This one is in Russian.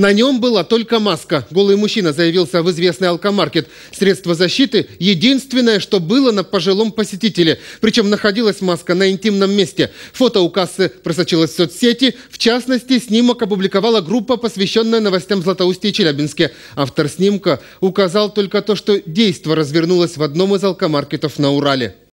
На нем была только маска. Голый мужчина заявился в известный алкомаркет. Средство защиты – единственное, что было на пожилом посетителе. Причем находилась маска на интимном месте. Фото у кассы просочилось в соцсети. В частности, снимок опубликовала группа, посвященная новостям Златоусте и Челябинске. Автор снимка указал только то, что действо развернулось в одном из алкомаркетов на Урале.